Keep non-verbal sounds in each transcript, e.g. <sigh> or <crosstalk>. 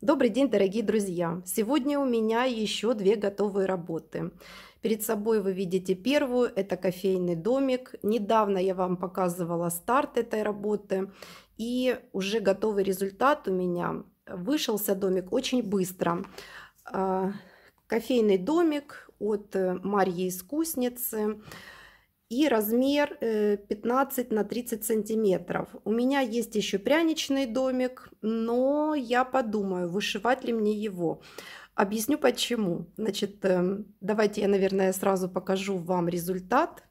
Добрый день, дорогие друзья! Сегодня у меня еще две готовые работы. Перед собой вы видите первую, это кофейный домик. Недавно я вам показывала старт этой работы, и уже готовый результат у меня. Вышелся домик очень быстро. А, кофейный домик от э, Марьи Искусницы – и размер 15 э, на 30 сантиметров. У меня есть еще пряничный домик, но я подумаю, вышивать ли мне его. Объясню почему. Значит, э, давайте я, наверное, сразу покажу вам результат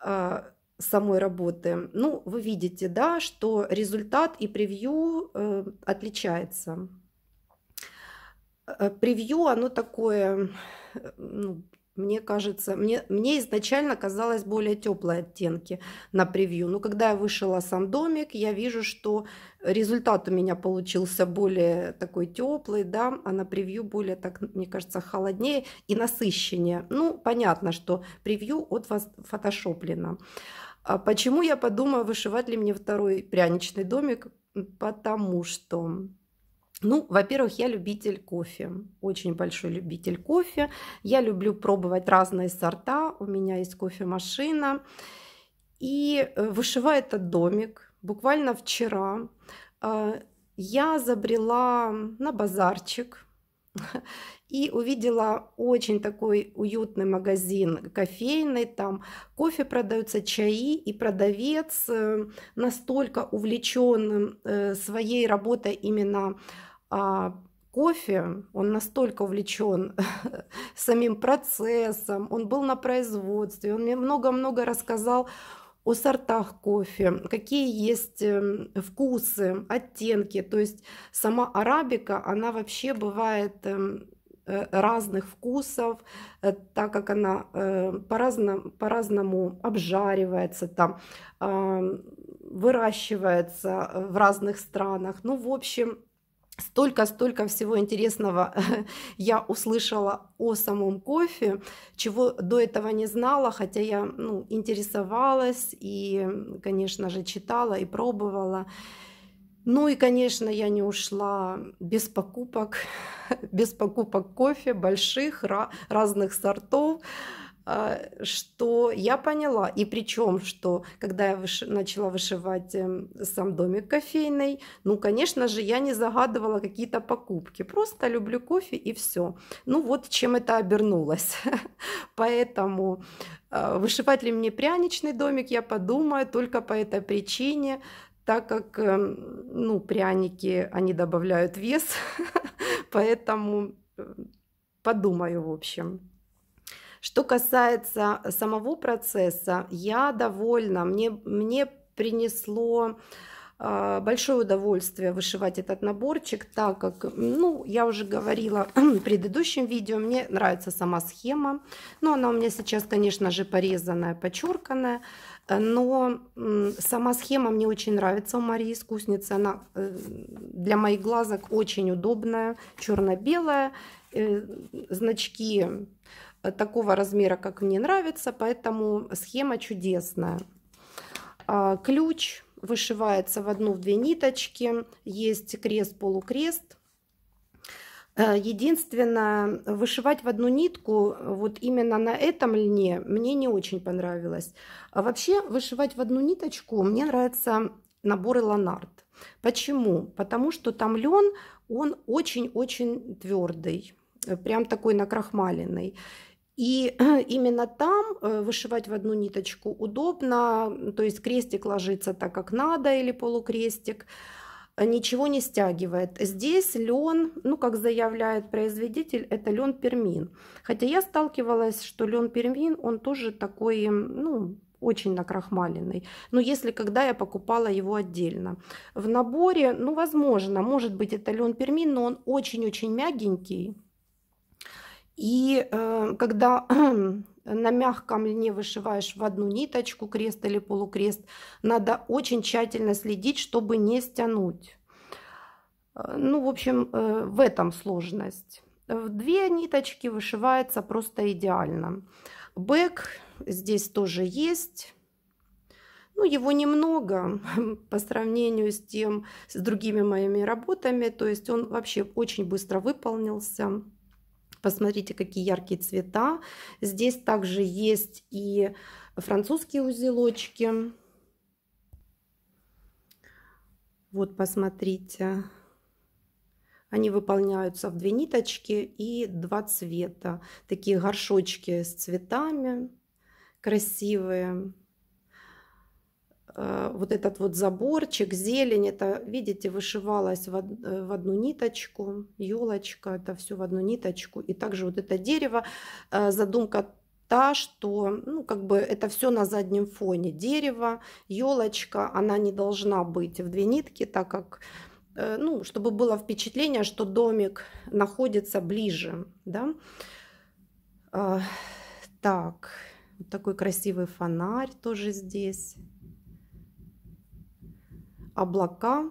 а, самой работы. Ну, вы видите, да, что результат и превью э, отличается. Превью, оно такое ну, мне кажется, мне, мне изначально казалось более теплые оттенки на превью. Но когда я вышила сам домик, я вижу, что результат у меня получился более такой теплый, да, а на превью более, так, мне кажется, холоднее и насыщеннее. Ну, понятно, что превью от вас фотошоплено. А почему я подумала, вышивать ли мне второй пряничный домик? Потому что ну, во-первых, я любитель кофе, очень большой любитель кофе. Я люблю пробовать разные сорта. У меня есть кофемашина. И э, вышивая этот домик, буквально вчера э, я забрела на базарчик <laughs> и увидела очень такой уютный магазин кофейный, там кофе продаются, чаи, и продавец э, настолько увлечен своей работой именно а кофе, он настолько увлечен <laughs> самим процессом, он был на производстве, он мне много-много рассказал о сортах кофе, какие есть эм, вкусы, оттенки. То есть сама арабика, она вообще бывает эм, э, разных вкусов, э, так как она э, по-разному, по-разному обжаривается, там, выращивается в разных странах. Ну, в общем, Столько-столько всего интересного <laughs> я услышала о самом кофе, чего до этого не знала, хотя я ну, интересовалась и, конечно же, читала и пробовала. Ну и, конечно, я не ушла без покупок, <laughs> без покупок кофе больших, разных сортов. А, что я поняла, и причем, что когда я выш... начала вышивать эм, сам домик кофейный, ну, конечно же, я не загадывала какие-то покупки, просто люблю кофе и все. Ну, вот чем это обернулось. <laughs> Поэтому а, вышивать ли мне пряничный домик, я подумаю только по этой причине, так как эм, ну, пряники, они добавляют вес, <laughs> поэтому э, подумаю, в общем. Что касается э, самого процесса, я довольна. Мне, мне принесло э, большое удовольствие вышивать этот наборчик, так как, ну, я уже говорила <clears throat> в предыдущем видео, мне нравится сама схема, но она у меня сейчас, конечно же, порезанная, подчерканная, но сама схема мне очень нравится у Марии Искусницы. Она э, для моих глазок очень удобная, черно-белая, э, значки э, такого размера, как мне нравится, поэтому схема чудесная. А, ключ вышивается в одну-две ниточки, есть крест-полукрест, Э, единственное, вышивать в одну нитку, э, вот именно на этом льне, мне не очень понравилось. А вообще, вышивать в одну ниточку, мне нравятся наборы Ланарт. Почему? Потому что там лен, он очень-очень твердый, э, прям такой накрахмаленный. И <clears throat> именно там вышивать в одну ниточку удобно, то есть крестик ложится так, как надо, или полукрестик. Э, ничего не стягивает. Здесь лен, ну как заявляет производитель, это лен пермин. Хотя я сталкивалась, что лен пермин, он тоже такой, ну, очень накрахмаленный. Но если когда я покупала его отдельно. В наборе, ну, возможно, может быть, это лен пермин, но он очень-очень мягенький. И э, когда <clears throat> на мягком льне вышиваешь в одну ниточку, крест или полукрест, надо очень тщательно следить, чтобы не стянуть. Э, ну, в общем, э, в этом сложность. В две ниточки вышивается просто идеально. Бэк здесь тоже есть. Ну, его немного <laughs> по сравнению с тем, с другими моими работами. То есть он вообще очень быстро выполнился. Посмотрите, какие яркие цвета. Здесь также есть и французские узелочки. Вот, посмотрите. Они выполняются в две ниточки и два цвета. Такие горшочки с цветами красивые. Э, вот этот вот заборчик, зелень, это, видите, вышивалась э, в одну ниточку, елочка, это все в одну ниточку. И также вот это дерево, э, задумка та, что, ну, как бы это все на заднем фоне. Дерево, елочка, она не должна быть в две нитки, так как Э, ну, чтобы было впечатление, что домик находится ближе, да. А, так, вот такой красивый фонарь тоже здесь. Облака.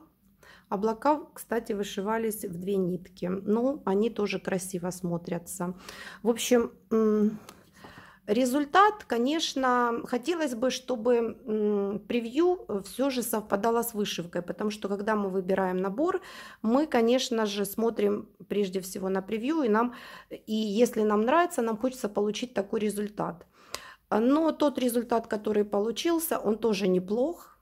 Облака, кстати, вышивались в две нитки, но они тоже красиво смотрятся. В общем, Результат, конечно, хотелось бы, чтобы превью э, все же совпадало с вышивкой, потому что когда мы выбираем набор, мы, конечно же, смотрим прежде всего на превью, и, нам, и если нам нравится, нам хочется получить такой результат. Но тот результат, который получился, он тоже неплох.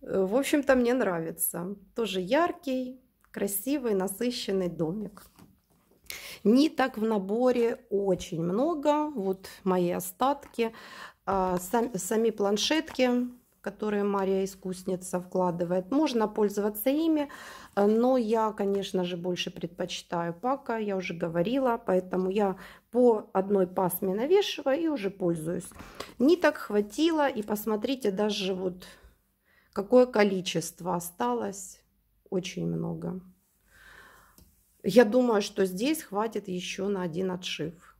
В общем-то, мне нравится. Тоже яркий, красивый, насыщенный домик так в наборе очень много. Вот мои остатки. А, сами планшетки которые Мария Искусница вкладывает. Можно пользоваться ими, но я, конечно же, больше предпочитаю пака, я уже говорила, поэтому я по одной пасме навешиваю и уже пользуюсь. Ниток хватило, и посмотрите, даже вот какое количество осталось, очень много. Я думаю, что здесь хватит еще на один отшив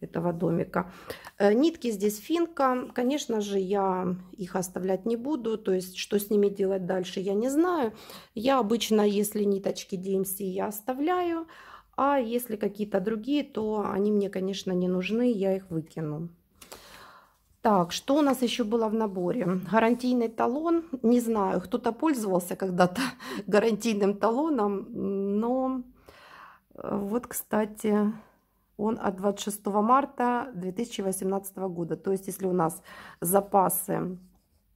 этого домика. Э, нитки здесь финка. Конечно же, я их оставлять не буду. То есть, что с ними делать дальше, я не знаю. Я обычно, если ниточки DMC, эм я оставляю. А если какие-то другие, то они мне, конечно, не нужны. Я их выкину. Так, что у нас еще было в наборе? Гарантийный талон. Не знаю, кто-то пользовался когда-то <laughs> гарантийным талоном, но э, вот, кстати, он от 26 марта 2018 года. То есть, если у нас запасы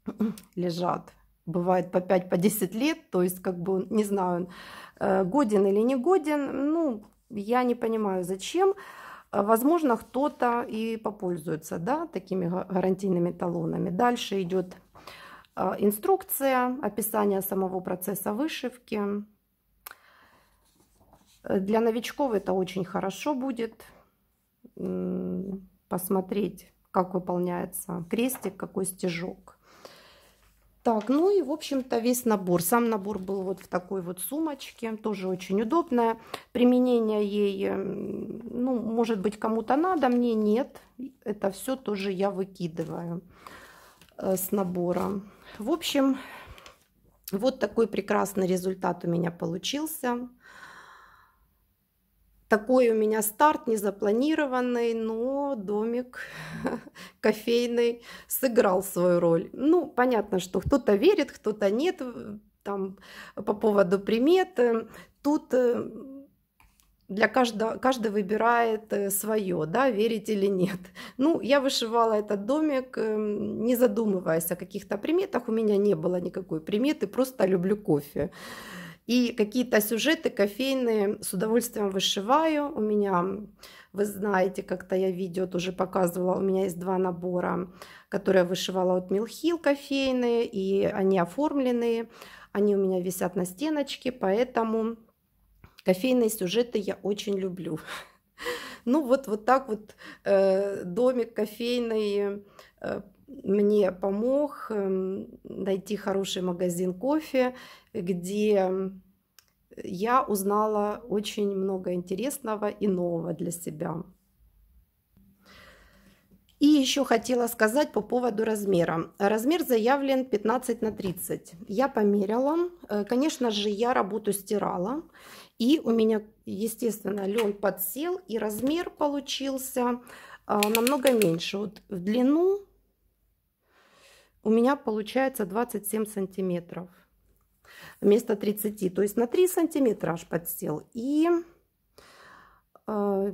<clears throat> лежат, бывает по 5-10 по лет, то есть, как бы, не знаю, э, годен или не годен, ну, я не понимаю, зачем. Зачем? Э, возможно, кто-то и попользуется да, такими гарантийными талонами. Дальше идет э, инструкция, описание самого процесса вышивки. Э, для новичков это очень хорошо будет посмотреть, как выполняется крестик, какой стежок. Так, ну и, в общем-то, весь набор. Сам набор был вот в такой вот сумочке, тоже очень удобная. Применение ей, ну, может быть, кому-то надо, мне нет. Это все тоже я выкидываю э, с набора. В общем, вот такой прекрасный результат у меня получился. Такой у меня старт незапланированный, но домик <laughs> кофейный сыграл свою роль. Ну, понятно, что кто-то верит, кто-то нет, э, там по поводу примет. Э, тут э, для каждого, каждый выбирает свое, да, верить или нет. <laughs> Ну, я вышивала этот домик, не задумываясь о каких-то приметах, у меня не было никакой приметы, просто люблю кофе. И какие-то сюжеты кофейные с удовольствием вышиваю. У меня, вы знаете, как-то я видео тоже показывала, у меня есть два набора, которые я вышивала от Милхил кофейные, и они оформленные, они у меня висят на стеночке, поэтому кофейные сюжеты я очень люблю. <laughs> Ну вот, вот так вот э, домик кофейный э, мне помог эм, найти хороший магазин кофе, где я узнала очень много интересного и нового для себя. И еще хотела сказать по поводу размера. Размер заявлен 15 на 30. Я померила. Э, конечно же, я работу стирала. И у меня, естественно, лен подсел. И размер получился э, намного меньше. Вот в длину у меня получается 27 сантиметров вместо 30. То есть на 3 сантиметра аж подсел. И э,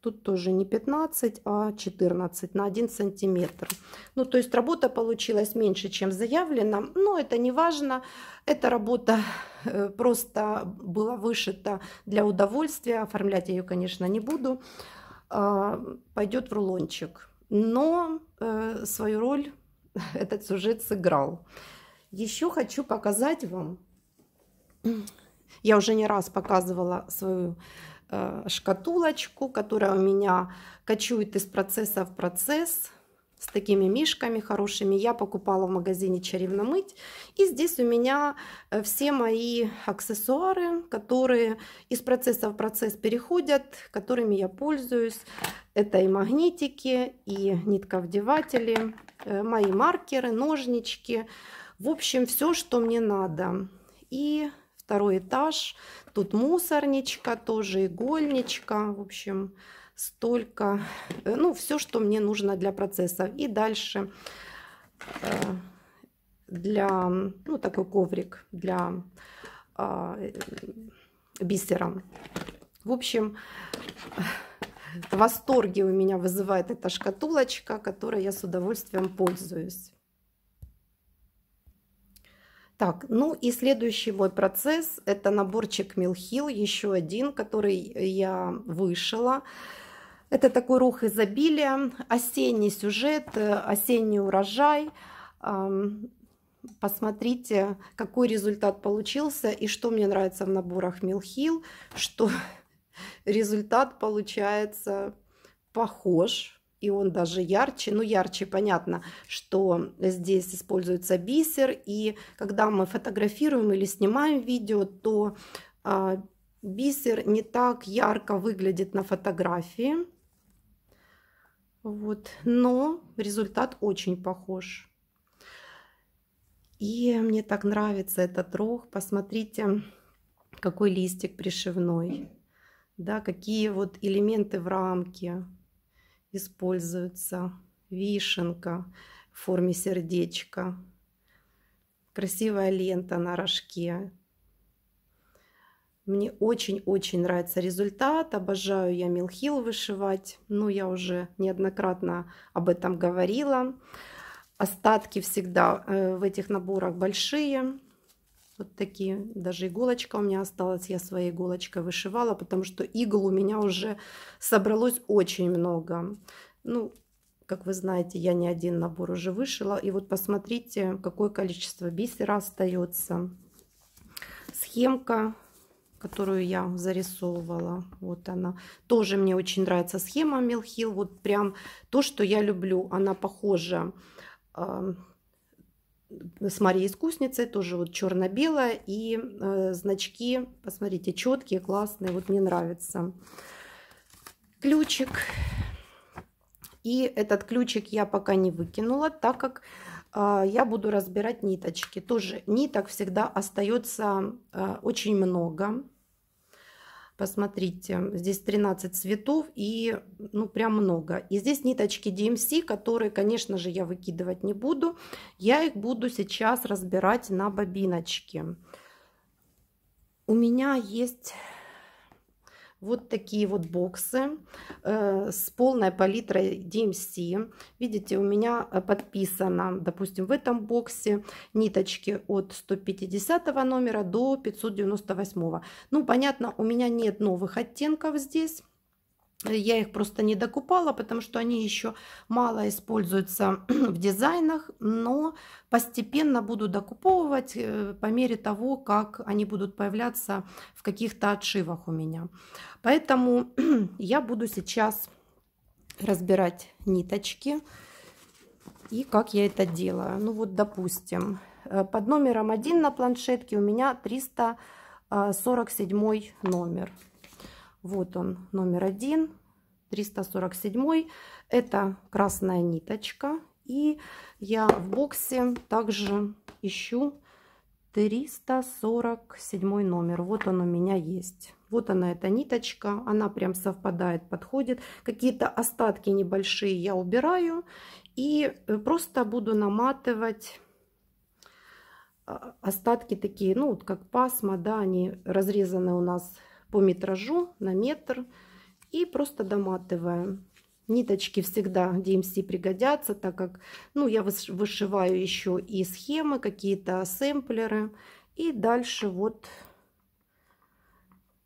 тут тоже не 15, а 14 на 1 сантиметр. Ну, то есть работа получилась меньше, чем заявлено. Но это не важно. Эта работа э, просто была вышита для удовольствия. Оформлять ее, конечно, не буду. Э, пойдет в рулончик. Но э, свою роль <laughs> этот сюжет сыграл. Еще хочу показать вам, я уже не раз показывала свою э, шкатулочку, которая у меня кочует из процесса в процесс, с такими мишками хорошими. Я покупала в магазине «Чаревно И здесь у меня э, все мои аксессуары, которые из процесса в процесс переходят, которыми я пользуюсь. Это и магнитики, и нитковдеватели, Э, мои маркеры, ножнички, в общем, все, что мне надо. И второй этаж, тут мусорничка, тоже игольничка, в общем, столько, э, ну, все, что мне нужно для процесса. И дальше э, для, ну, такой коврик для а, бисера. В общем, Восторги у меня вызывает эта шкатулочка, которой я с удовольствием пользуюсь. Так, ну и следующий мой процесс – это наборчик Милхил, еще один, который я вышила. Это такой рух изобилия, осенний сюжет, осенний урожай. Посмотрите, какой результат получился и что мне нравится в наборах Милхил, что результат получается похож, и он даже ярче. Ну, ярче понятно, что здесь используется бисер, и когда мы фотографируем или снимаем видео, то э, бисер не так ярко выглядит на фотографии. Вот. Но результат очень похож. И мне так нравится этот рог. Посмотрите, какой листик пришивной да, какие вот элементы в рамке используются. Вишенка в форме сердечка, красивая лента на рожке. Мне очень-очень нравится результат. Обожаю я милхил вышивать. Ну, я уже неоднократно об этом говорила. Остатки всегда э, в этих наборах большие. Вот такие, даже иголочка у меня осталась, я своей иголочкой вышивала, потому что игл у меня уже собралось очень много. Ну, как вы знаете, я не один набор уже вышила. И вот посмотрите, какое количество бисера остается. Схемка, которую я зарисовывала, вот она. Тоже мне очень нравится схема Милхил, вот прям то, что я люблю. Она похожа а, Э, с Марией Искусницей, тоже вот черно-белая, и э, значки, посмотрите, четкие, классные, вот мне нравится. Ключик. И этот ключик я пока не выкинула, так как э, я буду разбирать ниточки. Тоже ниток всегда остается э, очень много. Посмотрите, здесь 13 цветов и ну прям много. И здесь ниточки DMC, которые, конечно же, я выкидывать не буду. Я их буду сейчас разбирать на бобиночки. У меня есть вот такие вот боксы э, с полной палитрой DMC. Эм Видите, у меня э, подписано, допустим, в этом боксе ниточки от 150 номера до 598. Ну, понятно, у меня нет новых оттенков здесь. Я их просто не докупала, потому что они еще мало используются <clears throat> в дизайнах, но постепенно буду докуповывать э, по мере того, как они будут появляться в каких-то отшивах у меня. Поэтому <clears throat> я буду сейчас разбирать ниточки и как я это делаю. Ну вот, допустим, э, под номером 1 на планшетке у меня 347 э, номер. Вот он, номер один, 347. Это красная ниточка. И я в боксе также ищу 347 номер. Вот он у меня есть. Вот она, эта ниточка. Она прям совпадает, подходит. Какие-то остатки небольшие я убираю. И э, просто буду наматывать э, остатки такие, ну, вот как пасма, да, они разрезаны у нас по метражу на метр и просто доматываем. Ниточки всегда DMC пригодятся, так как ну, я вышиваю еще и схемы, какие-то сэмплеры. И дальше вот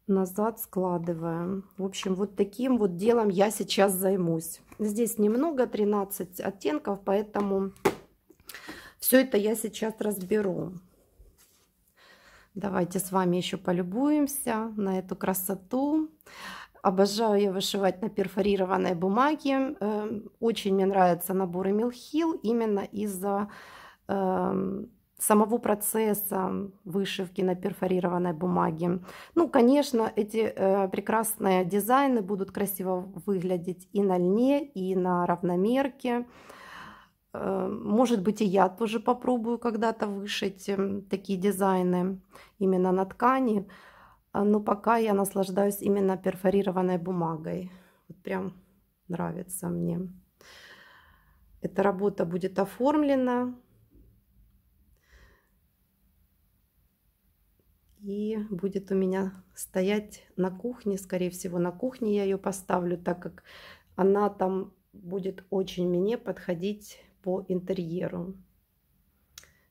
назад складываем. В общем, вот таким вот делом я сейчас займусь. Здесь немного, 13 оттенков, поэтому все это я сейчас разберу. Давайте с вами еще полюбуемся на эту красоту. Обожаю я вышивать на перфорированной бумаге. Эм, очень мне нравятся наборы Милхил именно из-за эм, самого процесса вышивки на перфорированной бумаге. Ну, конечно, эти э, прекрасные дизайны будут красиво выглядеть и на льне, и на равномерке. Э, может быть, и я тоже попробую когда-то вышить эм, такие дизайны именно на ткани. А, но пока я наслаждаюсь именно перфорированной бумагой. Вот прям нравится мне. Эта работа будет оформлена. И будет у меня стоять на кухне, скорее всего, на кухне я ее поставлю, так как она там будет очень мне подходить по интерьеру.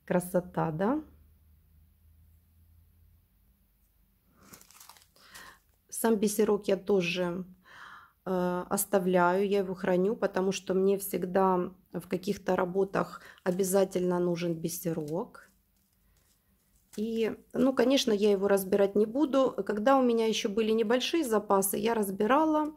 Красота, да? Сам бисерок я тоже э, оставляю, я его храню, потому что мне всегда в каких-то работах обязательно нужен бисерок. И, ну, конечно, я его разбирать не буду. Когда у меня еще были небольшие запасы, я разбирала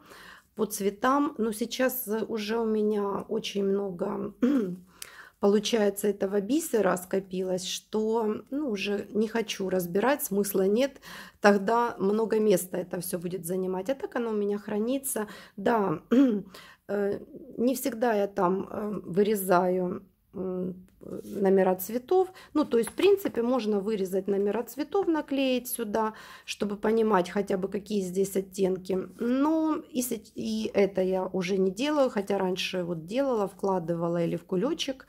по цветам. Но сейчас э, уже у меня очень много <clears throat> получается этого бисера скопилось, что ну, уже не хочу разбирать, смысла нет, тогда много места это все будет занимать. А так оно у меня хранится. Да, <clears throat> э, не всегда я там э, вырезаю номера цветов. Ну, то есть, в принципе, можно вырезать номера цветов, наклеить сюда, чтобы понимать хотя бы, какие здесь оттенки. Но и, и это я уже не делаю, хотя раньше вот делала, вкладывала или в кулечек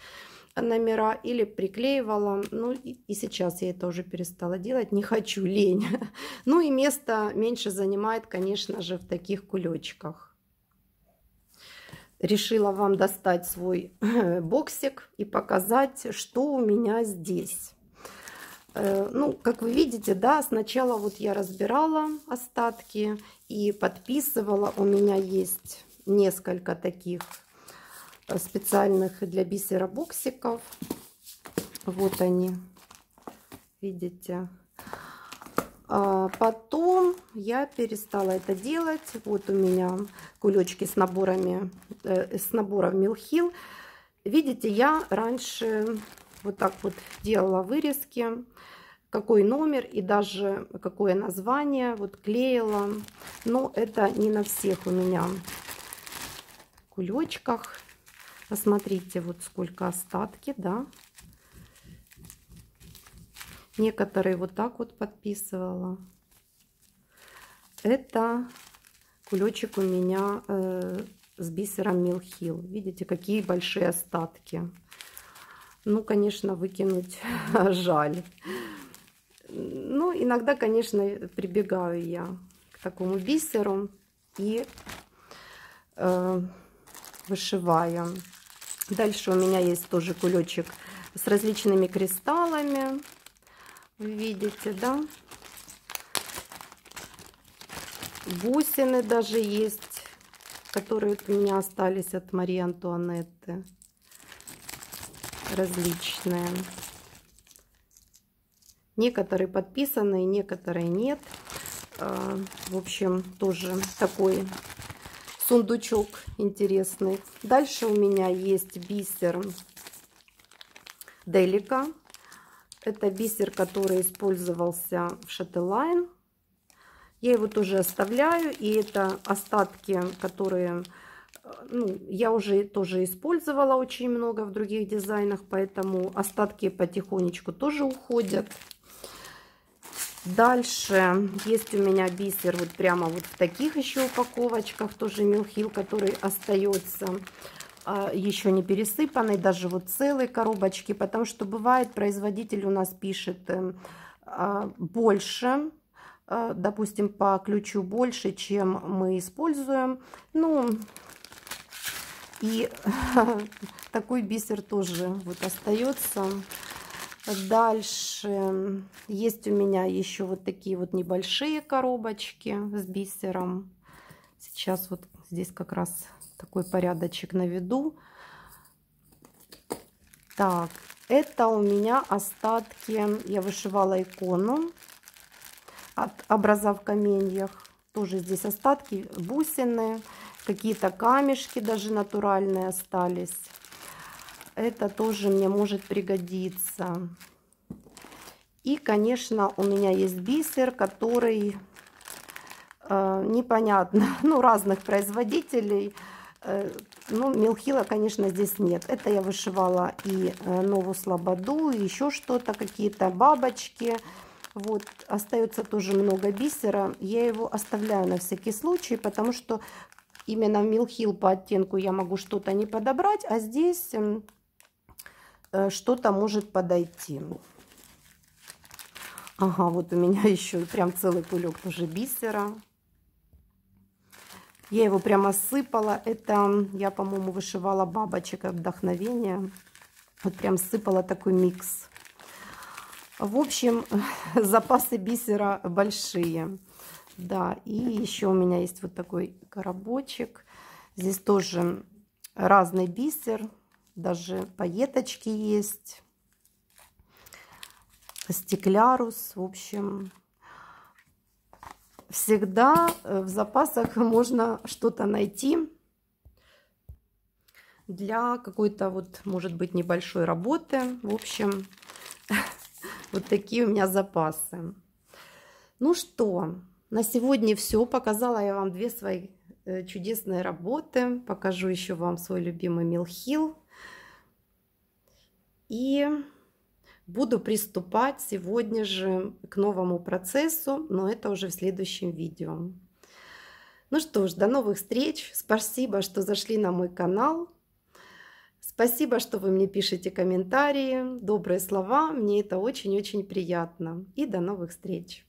номера, или приклеивала. Ну, и, и сейчас я это уже перестала делать, не хочу, лень. <laughs> Ну, и место меньше занимает, конечно же, в таких кулечках решила вам достать свой э, боксик и показать, что у меня здесь. Э, ну, как вы видите, да, сначала вот я разбирала остатки и подписывала. У меня есть несколько таких э, специальных для бисера боксиков. Вот они, видите. Видите а, потом я перестала это делать. Вот у меня кулечки с наборами, э, с наборов Милхил. Видите, я раньше вот так вот делала вырезки, какой номер и даже какое название, вот клеила. Но это не на всех у меня кулечках. Посмотрите, вот сколько остатки, да, Некоторые вот так вот подписывала. Это кулечек у меня э, с бисером Милхил. Видите, какие большие остатки. Ну, конечно, выкинуть <laughs> жаль. Ну, иногда, конечно, прибегаю я к такому бисеру и э, вышиваю. Дальше у меня есть тоже кулечек с различными кристаллами вы видите, да? Бусины даже есть, которые у меня остались от Марии Антуанетты. Различные. Некоторые подписаны, некоторые нет. А, в общем, тоже такой сундучок интересный. Дальше у меня есть бисер Делика. Это бисер, который использовался в Шателайн. Я его тоже оставляю. И это остатки, которые э, ну, я уже тоже использовала очень много в других дизайнах. Поэтому остатки потихонечку тоже уходят. Дальше есть у меня бисер вот прямо вот в таких еще упаковочках. Тоже мелхил, который остается. А, еще не пересыпанный, даже вот целые коробочки, потому что бывает производитель у нас пишет эм, а, больше, а, допустим, по ключу больше, чем мы используем. Ну, и <laughs> такой бисер тоже вот остается. Дальше есть у меня еще вот такие вот небольшие коробочки с бисером. Сейчас вот здесь как раз такой порядочек на виду Так, это у меня остатки, я вышивала икону от образа в каменьях. Тоже здесь остатки, бусины, какие-то камешки даже натуральные остались. Это тоже мне может пригодиться. И, конечно, у меня есть бисер, который э, непонятно, <laughs> ну, разных производителей – Э, ну, мелхила, конечно, здесь нет. Это я вышивала и э, новую слободу, и еще что-то, какие-то бабочки. Вот, остается тоже много бисера. Я его оставляю на всякий случай, потому что именно в мелхил по оттенку я могу что-то не подобрать, а здесь эм, э, что-то может подойти. Ага, вот у меня <laughs> еще прям целый пулек тоже бисера. Я его прямо сыпала. Это я, по-моему, вышивала бабочек от вдохновения. Вот прям сыпала такой микс. В общем, <laughs> запасы бисера большие. Да, и еще у меня есть вот такой коробочек. Здесь тоже разный бисер. Даже пайеточки есть. Стеклярус. В общем, всегда э, в запасах можно что-то найти для какой-то вот, может быть, небольшой работы. В общем, <laughs> вот такие у меня запасы. Ну что, на сегодня все. Показала я вам две свои э, чудесные работы. Покажу еще вам свой любимый Милхил. И Буду приступать сегодня же к новому процессу, но это уже в следующем видео. Ну что ж, до новых встреч. Спасибо, что зашли на мой канал. Спасибо, что вы мне пишете комментарии, добрые слова. Мне это очень-очень приятно. И до новых встреч.